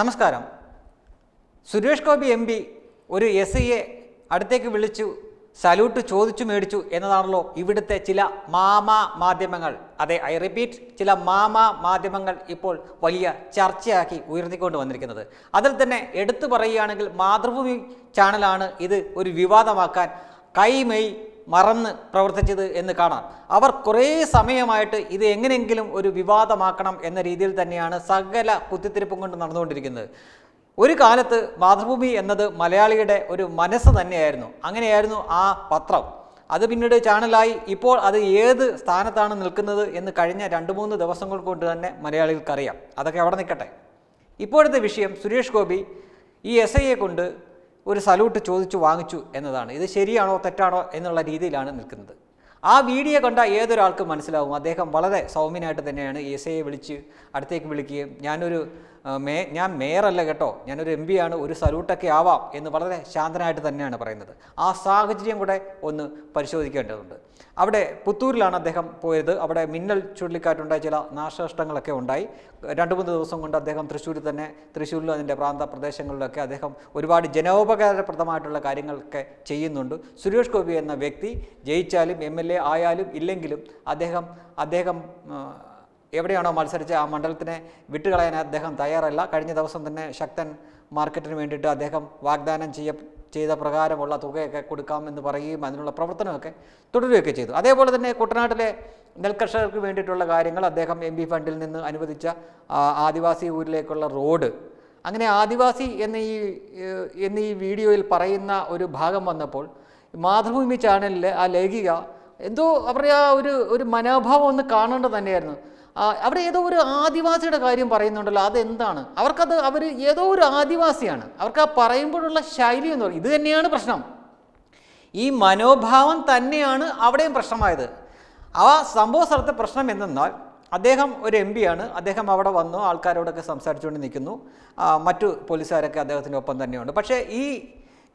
നമസ്കാരം Suresh Gopi M P ഒരു S ഐയെ അടുത്തേക്ക് വിളിച്ചു സല്യൂട്ട് ചോദിച്ചു മേടിച്ചു എന്നതാണല്ലോ ഇവിടുത്തെ ചില മാമ മാധ്യമങ്ങൾ അതെ ഐ റിപ്പീറ്റ് ചില മാമ മാധ്യമങ്ങൾ ഇപ്പോൾ വലിയ ചർച്ചയാക്കി ഉയർത്തിക്കൊണ്ട് വന്നിരിക്കുന്നത് അതിൽ തന്നെ എടുത്തു പറയുകയാണെങ്കിൽ മാതൃഭൂമി ചാനലാണ് ഇത് ഒരു വിവാദമാക്കാൻ കൈമൈ മറന്ന് പ്രവർത്തിച്ചത് എന്ന് കാണാം അവർ കുറേ സമയമായിട്ട് ഇത് എങ്ങനെയെങ്കിലും ഒരു വിവാദമാക്കണം എന്ന രീതിയിൽ തന്നെയാണ് സകല കുത്തിത്തിരിപ്പും കൊണ്ട് നടന്നുകൊണ്ടിരിക്കുന്നത് ഒരു കാലത്ത് മാതൃഭൂമി എന്നത് മലയാളിയുടെ ഒരു മനസ്സ് തന്നെയായിരുന്നു അങ്ങനെയായിരുന്നു ആ പത്രം അത് പിന്നീട് ചാനലായി ഇപ്പോൾ അത് ഏത് സ്ഥാനത്താണ് നിൽക്കുന്നത് എന്ന് കഴിഞ്ഞ രണ്ട് മൂന്ന് ദിവസങ്ങൾ കൊണ്ട് തന്നെ മലയാളികൾക്കറിയാം അതൊക്കെ അവിടെ നിൽക്കട്ടെ ഇപ്പോഴത്തെ വിഷയം സുരേഷ് ഗോപി ഈ എസ് ഐയെ കൊണ്ട് ഒരു സല്യൂട്ട് ചോദിച്ചു വാങ്ങിച്ചു എന്നതാണ് ഇത് ശരിയാണോ തെറ്റാണോ എന്നുള്ള രീതിയിലാണ് നിൽക്കുന്നത് ആ വീഡിയോ കണ്ട ഏതൊരാൾക്കും മനസ്സിലാവും അദ്ദേഹം വളരെ സൗമ്യനായിട്ട് തന്നെയാണ് എസ് ഐയെ വിളിച്ച് അടുത്തേക്ക് വിളിക്കുകയും ഞാനൊരു മേ ഞാൻ മേയറല്ല കേട്ടോ ഞാനൊരു എം ആണ് ഒരു സലൂട്ടൊക്കെ ആവാം എന്ന് വളരെ ശാന്തനായിട്ട് തന്നെയാണ് പറയുന്നത് ആ സാഹചര്യം കൂടെ ഒന്ന് പരിശോധിക്കേണ്ടതുണ്ട് അവിടെ പുത്തൂരിലാണ് അദ്ദേഹം പോയത് അവിടെ മിന്നൽ ചുഴലിക്കാറ്റുണ്ടായ ചില നാശനഷ്ടങ്ങളൊക്കെ ഉണ്ടായി രണ്ട് മൂന്ന് ദിവസം കൊണ്ട് അദ്ദേഹം തൃശ്ശൂരിൽ തന്നെ തൃശ്ശൂരിലും അതിൻ്റെ പ്രാന്ത പ്രദേശങ്ങളിലൊക്കെ അദ്ദേഹം ഒരുപാട് ജനോപകാരപ്രദമായിട്ടുള്ള കാര്യങ്ങളൊക്കെ ചെയ്യുന്നുണ്ട് സുരേഷ് ഗോപി എന്ന വ്യക്തി ജയിച്ചാലും എം ആയാലും ഇല്ലെങ്കിലും അദ്ദേഹം അദ്ദേഹം എവിടെയാണോ മത്സരിച്ച് ആ മണ്ഡലത്തിനെ വിട്ടുകളയാൻ അദ്ദേഹം തയ്യാറല്ല കഴിഞ്ഞ ദിവസം തന്നെ ശക്തൻ മാർക്കറ്റിന് വേണ്ടിയിട്ട് അദ്ദേഹം വാഗ്ദാനം ചെയ്യ ചെയ്ത പ്രകാരമുള്ള തുകയൊക്കെ കൊടുക്കാമെന്ന് പറയുകയും അതിനുള്ള പ്രവർത്തനമൊക്കെ തുടരുകയൊക്കെ ചെയ്തു അതേപോലെ തന്നെ കുട്ടനാട്ടിലെ നെൽകർഷകർക്ക് വേണ്ടിയിട്ടുള്ള കാര്യങ്ങൾ അദ്ദേഹം എം ഫണ്ടിൽ നിന്ന് അനുവദിച്ച ആദിവാസി ഊരിലേക്കുള്ള റോഡ് അങ്ങനെ ആദിവാസി എന്ന ഈ എന്നീ വീഡിയോയിൽ പറയുന്ന ഒരു ഭാഗം വന്നപ്പോൾ മാതൃഭൂമി ചാനലിൽ ആ ലേഖിക എന്തോ അവരുടെ ആ ഒരു ഒരു മനോഭാവം ഒന്ന് കാണേണ്ടത് തന്നെയായിരുന്നു അവിടെ ഏതോ ഒരു ആദിവാസിയുടെ കാര്യം പറയുന്നുണ്ടല്ലോ അതെന്താണ് അവർക്കത് അവർ ഏതോ ഒരു ആദിവാസിയാണ് അവർക്ക് ആ പറയുമ്പോഴുള്ള ശൈലി എന്ന് പറയും ഇത് തന്നെയാണ് പ്രശ്നം ഈ മനോഭാവം തന്നെയാണ് അവിടെയും പ്രശ്നമായത് ആ സംഭവ സ്ഥലത്തെ പ്രശ്നം എന്തെന്നാൽ അദ്ദേഹം ഒരു എം ആണ് അദ്ദേഹം അവിടെ വന്നു ആൾക്കാരോടൊക്കെ സംസാരിച്ചുകൊണ്ട് നിൽക്കുന്നു മറ്റു പോലീസുകാരൊക്കെ അദ്ദേഹത്തിൻ്റെ ഒപ്പം തന്നെയുണ്ട് പക്ഷേ ഈ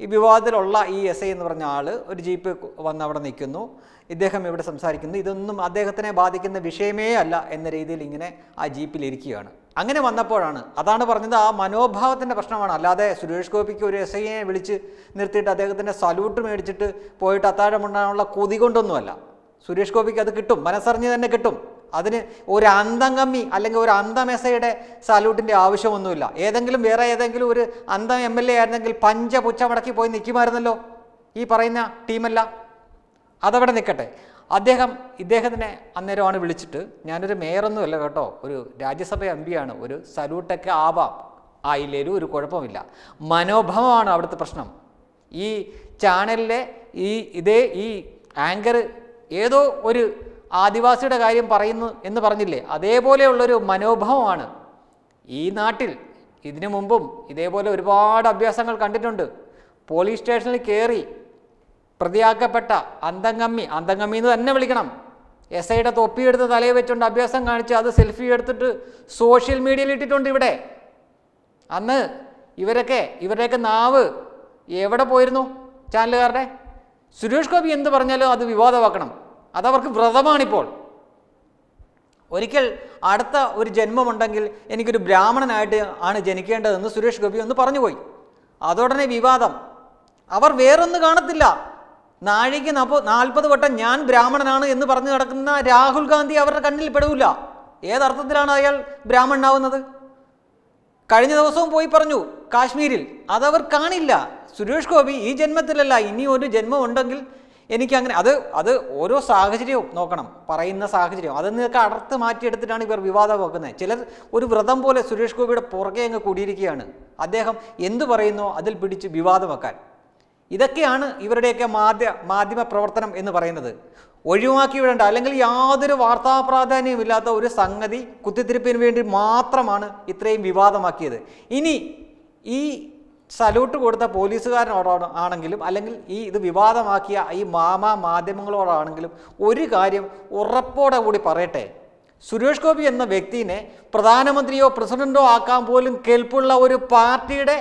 ഈ വിവാദത്തിലുള്ള ഈ എസ് ഐ എന്ന് പറഞ്ഞ ആൾ ഒരു ജീപ്പ് വന്ന് അവിടെ നിൽക്കുന്നു ഇദ്ദേഹം ഇവിടെ സംസാരിക്കുന്നു ഇതൊന്നും അദ്ദേഹത്തിനെ ബാധിക്കുന്ന വിഷയമേ അല്ല എന്ന രീതിയിൽ ഇങ്ങനെ ആ ജീപ്പിലിരിക്കുകയാണ് അങ്ങനെ വന്നപ്പോഴാണ് അതാണ് പറഞ്ഞത് ആ മനോഭാവത്തിൻ്റെ പ്രശ്നമാണ് അല്ലാതെ സുരേഷ് ഗോപിക്ക് ഒരു എസ് ഐയെ വിളിച്ച് നിർത്തിയിട്ട് അദ്ദേഹത്തിൻ്റെ സല്യൂട്ട് മേടിച്ചിട്ട് പോയിട്ട് അത്താഴമുണ്ടാകാനുള്ള കൊതി കൊണ്ടൊന്നുമല്ല സുരേഷ് ഗോപിക്ക് അത് കിട്ടും മനസ്സറിഞ്ഞ് തന്നെ കിട്ടും അതിന് ഒരു അന്തംകമ്മി അല്ലെങ്കിൽ ഒരു അന്തമെസയുടെ സല്യൂട്ടിൻ്റെ ആവശ്യമൊന്നുമില്ല ഏതെങ്കിലും വേറെ ഏതെങ്കിലും ഒരു അന്തം എം എൽ എ ആയിരുന്നെങ്കിൽ പഞ്ച പുച്ചമടക്കി പോയി നിൽക്കുമായിരുന്നല്ലോ ഈ പറയുന്ന ടീമല്ല അതവിടെ നിൽക്കട്ടെ അദ്ദേഹം ഇദ്ദേഹത്തിനെ അന്നേരമാണ് വിളിച്ചിട്ട് ഞാനൊരു മേയറൊന്നുമല്ല കേട്ടോ ഒരു രാജ്യസഭ എം പിയാണ് ഒരു സല്യൂട്ടൊക്കെ ആവാം ആയില്ലേലും ഒരു കുഴപ്പമില്ല മനോഭാവമാണ് അവിടുത്തെ പ്രശ്നം ഈ ചാനലിലെ ഈ ഇതേ ഈ ആങ്കർ ഏതോ ഒരു ആദിവാസിയുടെ കാര്യം പറയുന്നു എന്ന് പറഞ്ഞില്ലേ അതേപോലെയുള്ളൊരു മനോഭാവമാണ് ഈ നാട്ടിൽ ഇതിനു മുമ്പും ഇതേപോലെ ഒരുപാട് അഭ്യാസങ്ങൾ കണ്ടിട്ടുണ്ട് പോലീസ് സ്റ്റേഷനിൽ കയറി പ്രതിയാക്കപ്പെട്ട അന്തംഗമ്മി അന്തംഗമ്മി എന്ന് തന്നെ വിളിക്കണം എസ് ഐയുടെ തൊപ്പിയെടുത്ത് തലയിൽ വെച്ചുകൊണ്ട് അഭ്യാസം കാണിച്ച് അത് സെൽഫി എടുത്തിട്ട് സോഷ്യൽ മീഡിയയിൽ ഇട്ടിട്ടുണ്ട് ഇവിടെ അന്ന് ഇവരൊക്കെ ഇവരുടെയൊക്കെ നാവ് എവിടെ പോയിരുന്നു ചാനലുകാരുടെ സുരേഷ് ഗോപി എന്ത് പറഞ്ഞാലും അത് വിവാദമാക്കണം അതവർക്ക് വ്രതമാണിപ്പോൾ ഒരിക്കൽ അടുത്ത ഒരു ജന്മമുണ്ടെങ്കിൽ എനിക്കൊരു ബ്രാഹ്മണനായിട്ട് ആണ് ജനിക്കേണ്ടതെന്ന് സുരേഷ് ഗോപി ഒന്ന് പറഞ്ഞുപോയി അതോടനെ വിവാദം അവർ വേറൊന്ന് കാണത്തില്ല നാഴിക്ക് നപ്പോ നാൽപ്പത് വട്ടം ഞാൻ ബ്രാഹ്മണനാണ് എന്ന് പറഞ്ഞു നടക്കുന്ന രാഹുൽ ഗാന്ധി അവരുടെ കണ്ണിൽ പെടൂല ഏതർത്ഥത്തിലാണ് അയാൾ ബ്രാഹ്മണനാവുന്നത് കഴിഞ്ഞ ദിവസവും പോയി പറഞ്ഞു കാശ്മീരിൽ അതവർ കാണില്ല സുരേഷ് ഗോപി ഈ ജന്മത്തിലല്ല ഇനി ഒരു ജന്മം ഉണ്ടെങ്കിൽ എനിക്കങ്ങനെ അത് അത് ഓരോ സാഹചര്യവും നോക്കണം പറയുന്ന സാഹചര്യം അത് നിങ്ങൾക്ക് അടർത്ത് മാറ്റിയെടുത്തിട്ടാണ് ഇവർ വെക്കുന്നത് ചിലർ ഒരു വ്രതം പോലെ സുരേഷ് ഗോപിയുടെ പുറകെ അങ്ങ് കൂടിയിരിക്കുകയാണ് അദ്ദേഹം എന്തു പറയുന്നോ അതിൽ പിടിച്ച് വെക്കാൻ ഇതൊക്കെയാണ് ഇവരുടെയൊക്കെ മാധ്യ മാധ്യമ പ്രവർത്തനം എന്ന് പറയുന്നത് ഒഴിവാക്കി വിടേണ്ട അല്ലെങ്കിൽ യാതൊരു വാർത്താ പ്രാധാന്യമില്ലാത്ത ഒരു സംഗതി കുത്തിത്തിരിപ്പിന് വേണ്ടി മാത്രമാണ് ഇത്രയും വിവാദമാക്കിയത് ഇനി ഈ സല്യൂട്ട് കൊടുത്ത പോലീസുകാരനോടാണ് ആണെങ്കിലും അല്ലെങ്കിൽ ഈ ഇത് വിവാദമാക്കിയ ഈ മാമ മാധ്യമങ്ങളോടാണെങ്കിലും ഒരു കാര്യം ഉറപ്പോടെ കൂടി പറയട്ടെ സുരേഷ് ഗോപി എന്ന വ്യക്തിനെ പ്രധാനമന്ത്രിയോ പ്രസിഡന്റോ ആക്കാൻ പോലും കേൾപ്പുള്ള ഒരു പാർട്ടിയുടെ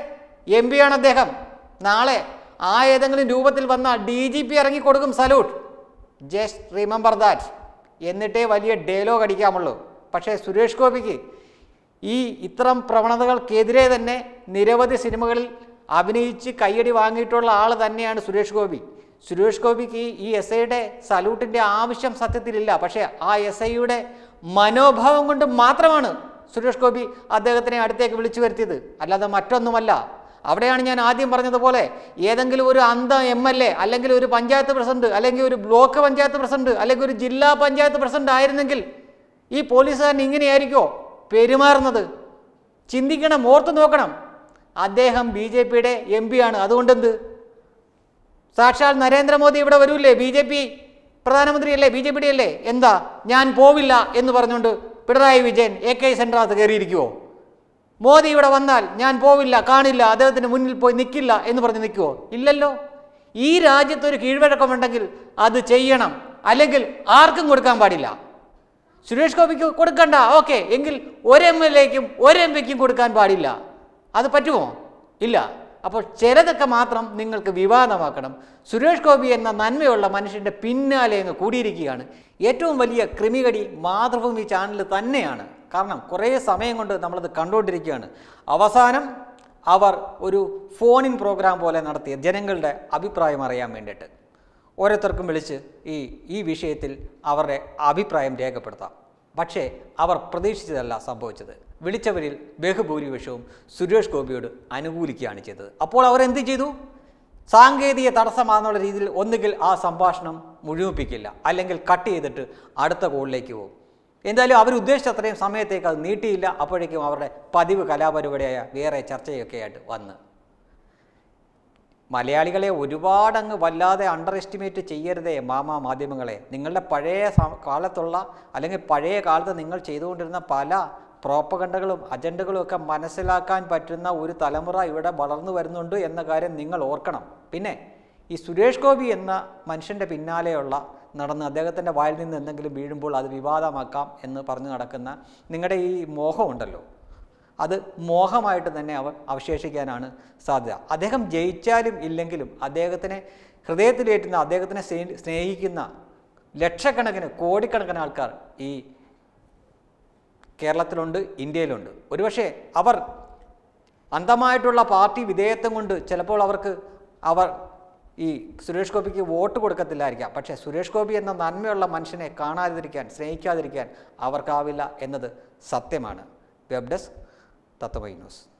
എം പിയാണ് അദ്ദേഹം നാളെ ആ ഏതെങ്കിലും രൂപത്തിൽ വന്ന ഡി ജി പി ഇറങ്ങിക്കൊടുക്കും സല്യൂട്ട് ജസ്റ്റ് റിമെമ്പർ ദാറ്റ് എന്നിട്ടേ വലിയ ഡയലോഗ് അടിക്കാമുള്ളൂ പക്ഷേ സുരേഷ് ഗോപിക്ക് ഈ ഇത്തരം പ്രവണതകൾക്കെതിരെ തന്നെ നിരവധി സിനിമകളിൽ അഭിനയിച്ച് കയ്യടി വാങ്ങിയിട്ടുള്ള ആൾ തന്നെയാണ് സുരേഷ് ഗോപി സുരേഷ് ഗോപിക്ക് ഈ എസ് ഐയുടെ സല്യൂട്ടിൻ്റെ ആവശ്യം സത്യത്തിലില്ല പക്ഷേ ആ എസ് ഐയുടെ മനോഭാവം കൊണ്ട് മാത്രമാണ് സുരേഷ് ഗോപി അദ്ദേഹത്തിനെ അടുത്തേക്ക് വിളിച്ചു വരുത്തിയത് അല്ലാതെ മറ്റൊന്നുമല്ല അവിടെയാണ് ഞാൻ ആദ്യം പറഞ്ഞതുപോലെ ഏതെങ്കിലും ഒരു അന്ധ എം എൽ എ അല്ലെങ്കിൽ ഒരു പഞ്ചായത്ത് പ്രസിഡന്റ് അല്ലെങ്കിൽ ഒരു ബ്ലോക്ക് പഞ്ചായത്ത് പ്രസിഡന്റ് അല്ലെങ്കിൽ ഒരു ജില്ലാ പഞ്ചായത്ത് പ്രസിഡന്റ് ആയിരുന്നെങ്കിൽ ഈ പോലീസുകാരൻ ഇങ്ങനെയായിരിക്കുമോ പെരുമാറുന്നത് ചിന്തിക്കണം ഓർത്തു നോക്കണം അദ്ദേഹം ബി ജെ പിയുടെ എം പി ആണ് അതുകൊണ്ടെന്ത് സാക്ഷാൽ നരേന്ദ്രമോദി ഇവിടെ വരൂല്ലേ B J P പ്രധാനമന്ത്രിയല്ലേ B J പിയുടെ അല്ലേ എന്താ ഞാൻ പോവില്ല എന്ന് പറഞ്ഞുകൊണ്ട് പിണറായി വിജയൻ എ കെ സെൻ്ററിനകത്ത് കയറിയിരിക്കുമോ മോദി ഇവിടെ വന്നാൽ ഞാൻ പോവില്ല കാണില്ല അദ്ദേഹത്തിന് മുന്നിൽ പോയി നിൽക്കില്ല എന്ന് പറഞ്ഞ് നിൽക്കുമോ ഇല്ലല്ലോ ഈ രാജ്യത്തൊരു കീഴ്വഴക്കമുണ്ടെങ്കിൽ അത് ചെയ്യണം അല്ലെങ്കിൽ ആർക്കും കൊടുക്കാൻ പാടില്ല സുരേഷ് ഗോപിക്ക് കൊടുക്കണ്ട ഓക്കെ എങ്കിൽ ഒരു എം എൽ എക്കും ഒരു എം പിക്കും കൊടുക്കാൻ പാടില്ല അത് പറ്റുമോ ഇല്ല അപ്പോൾ ചിലതൊക്കെ മാത്രം നിങ്ങൾക്ക് വിവാദമാക്കണം സുരേഷ് ഗോപി എന്ന നന്മയുള്ള മനുഷ്യൻ്റെ പിന്നാലെ അങ്ങ് കൂടിയിരിക്കുകയാണ് ഏറ്റവും വലിയ ക്രിമികടി മാതൃഭൂമി ചാനൽ തന്നെയാണ് കാരണം കുറേ സമയം കൊണ്ട് നമ്മളത് കണ്ടുകൊണ്ടിരിക്കുകയാണ് അവസാനം അവർ ഒരു ഫോണിൻ പ്രോഗ്രാം പോലെ നടത്തിയ ജനങ്ങളുടെ അഭിപ്രായം അറിയാൻ വേണ്ടിയിട്ട് ഓരോരുത്തർക്കും വിളിച്ച് ഈ ഈ വിഷയത്തിൽ അവരുടെ അഭിപ്രായം രേഖപ്പെടുത്താം പക്ഷേ അവർ പ്രതീക്ഷിച്ചതല്ല സംഭവിച്ചത് വിളിച്ചവരിൽ ബഹുഭൂരിപക്ഷവും സുരേഷ് ഗോപിയോട് അനുകൂലിക്കുകയാണ് ചെയ്തത് അപ്പോൾ അവരെന്ത് ചെയ്തു സാങ്കേതിക തടസ്സമാണെന്നുള്ള രീതിയിൽ ഒന്നുകിൽ ആ സംഭാഷണം മുഴുമിപ്പിക്കില്ല അല്ലെങ്കിൽ കട്ട് ചെയ്തിട്ട് അടുത്ത കോളിലേക്ക് പോകും എന്തായാലും അവരുദ്ദേശിച്ച അത്രയും സമയത്തേക്ക് അത് നീട്ടിയില്ല അപ്പോഴേക്കും അവരുടെ പതിവ് കലാപരിപാടിയായ വേറെ ചർച്ചയൊക്കെ ആയിട്ട് വന്ന് മലയാളികളെ ഒരുപാടങ്ങ് വല്ലാതെ അണ്ടർ എസ്റ്റിമേറ്റ് ചെയ്യരുതേ മാമാ മാധ്യമങ്ങളെ നിങ്ങളുടെ പഴയ കാലത്തുള്ള അല്ലെങ്കിൽ പഴയ കാലത്ത് നിങ്ങൾ ചെയ്തുകൊണ്ടിരുന്ന പല പ്രോപ്പകണ്ടകളും അജണ്ടകളും ഒക്കെ മനസ്സിലാക്കാൻ പറ്റുന്ന ഒരു തലമുറ ഇവിടെ വളർന്നു വരുന്നുണ്ട് എന്ന കാര്യം നിങ്ങൾ ഓർക്കണം പിന്നെ ഈ സുരേഷ് ഗോപി എന്ന മനുഷ്യൻ്റെ പിന്നാലെയുള്ള നടന്ന് അദ്ദേഹത്തിൻ്റെ വായിൽ നിന്ന് എന്തെങ്കിലും വീഴുമ്പോൾ അത് വിവാദമാക്കാം എന്ന് പറഞ്ഞു നടക്കുന്ന നിങ്ങളുടെ ഈ മോഹമുണ്ടല്ലോ അത് മോഹമായിട്ട് തന്നെ അവ അവശേഷിക്കാനാണ് സാധ്യത അദ്ദേഹം ജയിച്ചാലും ഇല്ലെങ്കിലും അദ്ദേഹത്തിനെ ഹൃദയത്തിലേറ്റുന്ന അദ്ദേഹത്തിനെ സ്നേഹിക്കുന്ന ലക്ഷക്കണക്കിന് കോടിക്കണക്കിന് ആൾക്കാർ ഈ കേരളത്തിലുണ്ട് ഇന്ത്യയിലുണ്ട് ഒരുപക്ഷെ അവർ അന്ധമായിട്ടുള്ള പാർട്ടി വിധേയത്വം കൊണ്ട് ചിലപ്പോൾ അവർക്ക് അവർ ഈ സുരേഷ് ഗോപിക്ക് വോട്ട് കൊടുക്കത്തില്ലായിരിക്കാം പക്ഷേ സുരേഷ് ഗോപി എന്ന നന്മയുള്ള മനുഷ്യനെ കാണാതിരിക്കാൻ സ്നേഹിക്കാതിരിക്കാൻ അവർക്കാവില്ല എന്നത് സത്യമാണ് വെബ് ഡെസ്ക് だと思います。